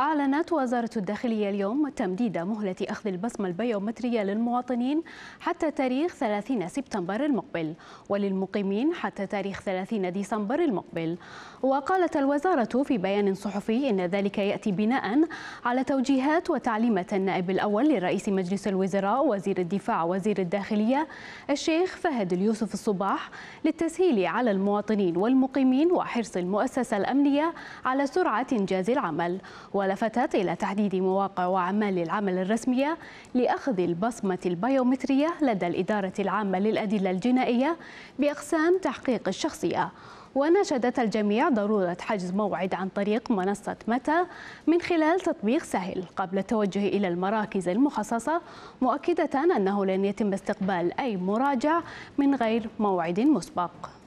أعلنت وزارة الداخلية اليوم تمديد مهلة أخذ البصمة البيومترية للمواطنين حتى تاريخ 30 سبتمبر المقبل وللمقيمين حتى تاريخ 30 ديسمبر المقبل وقالت الوزارة في بيان صحفي إن ذلك يأتي بناء على توجيهات وتعليمة النائب الأول لرئيس مجلس الوزراء وزير الدفاع وزير الداخلية الشيخ فهد اليوسف الصباح للتسهيل على المواطنين والمقيمين وحرص المؤسسة الأمنية على سرعة إنجاز العمل ولفتت إلى تحديد مواقع وأعمال العمل الرسمية لأخذ البصمة البيومترية لدى الإدارة العامة للأدلة الجنائية بأقسام تحقيق الشخصية وناشدت الجميع ضرورة حجز موعد عن طريق منصة متى من خلال تطبيق سهل قبل التوجه إلى المراكز المخصصة مؤكدة أنه لن يتم استقبال أي مراجع من غير موعد مسبق